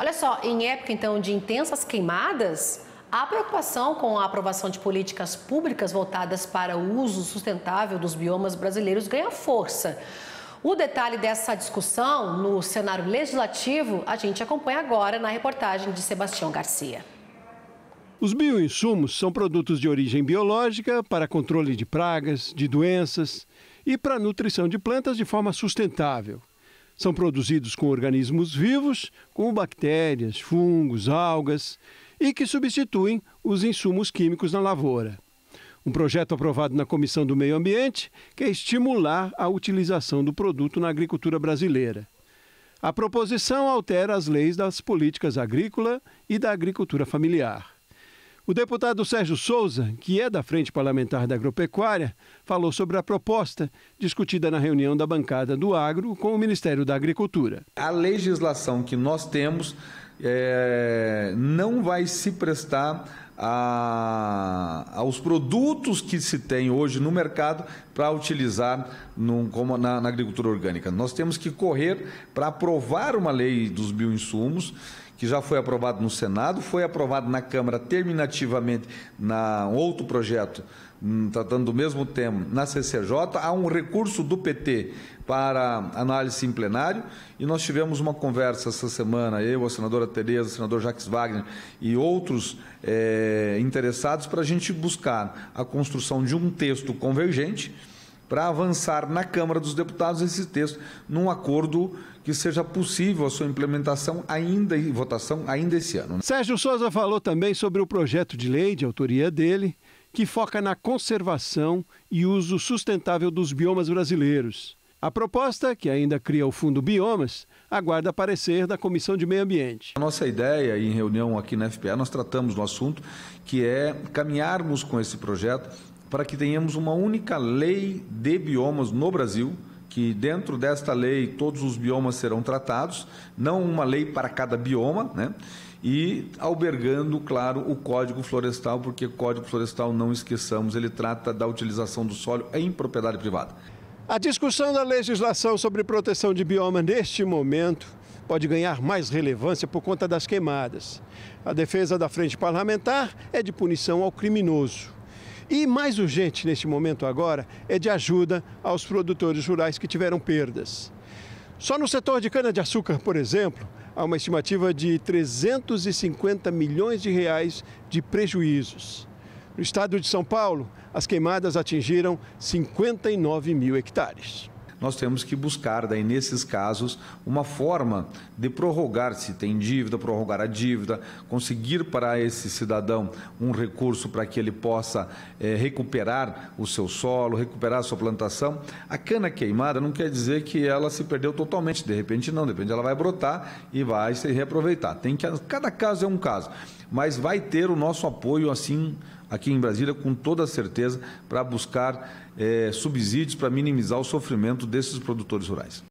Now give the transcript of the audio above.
Olha só, em época então de intensas queimadas, a preocupação com a aprovação de políticas públicas voltadas para o uso sustentável dos biomas brasileiros ganha força. O detalhe dessa discussão no cenário legislativo a gente acompanha agora na reportagem de Sebastião Garcia. Os bioinsumos são produtos de origem biológica para controle de pragas, de doenças e para nutrição de plantas de forma sustentável. São produzidos com organismos vivos, como bactérias, fungos, algas, e que substituem os insumos químicos na lavoura. Um projeto aprovado na Comissão do Meio Ambiente quer é estimular a utilização do produto na agricultura brasileira. A proposição altera as leis das políticas agrícola e da agricultura familiar. O deputado Sérgio Souza, que é da Frente Parlamentar da Agropecuária, falou sobre a proposta discutida na reunião da bancada do Agro com o Ministério da Agricultura. A legislação que nós temos é, não vai se prestar a, aos produtos que se tem hoje no mercado para utilizar num, como na, na agricultura orgânica. Nós temos que correr para aprovar uma lei dos bioinsumos que já foi aprovado no Senado, foi aprovado na Câmara terminativamente na outro projeto, hum, tratando do mesmo tema, na CCJ, há um recurso do PT para análise em plenário e nós tivemos uma conversa essa semana, eu, a senadora Tereza, o senador Jacques Wagner e outros é, interessados para a gente buscar a construção de um texto convergente para avançar na Câmara dos Deputados esse texto num acordo que seja possível a sua implementação ainda e votação ainda esse ano. Né? Sérgio Souza falou também sobre o projeto de lei de autoria dele, que foca na conservação e uso sustentável dos biomas brasileiros. A proposta, que ainda cria o Fundo Biomas, aguarda parecer da Comissão de Meio Ambiente. A nossa ideia, em reunião aqui na FPA, nós tratamos do assunto, que é caminharmos com esse projeto para que tenhamos uma única lei de biomas no Brasil, que dentro desta lei todos os biomas serão tratados, não uma lei para cada bioma, né? E albergando, claro, o Código Florestal, porque o Código Florestal, não esqueçamos, ele trata da utilização do solo em propriedade privada. A discussão da legislação sobre proteção de bioma neste momento pode ganhar mais relevância por conta das queimadas. A defesa da frente parlamentar é de punição ao criminoso. E mais urgente neste momento agora é de ajuda aos produtores rurais que tiveram perdas. Só no setor de cana-de-açúcar, por exemplo, há uma estimativa de 350 milhões de reais de prejuízos. No estado de São Paulo, as queimadas atingiram 59 mil hectares nós temos que buscar, daí nesses casos, uma forma de prorrogar, se tem dívida, prorrogar a dívida, conseguir para esse cidadão um recurso para que ele possa eh, recuperar o seu solo, recuperar a sua plantação. A cana queimada não quer dizer que ela se perdeu totalmente, de repente não, de repente ela vai brotar e vai se reaproveitar. Tem que, cada caso é um caso, mas vai ter o nosso apoio assim aqui em Brasília, com toda certeza, para buscar é, subsídios para minimizar o sofrimento desses produtores rurais.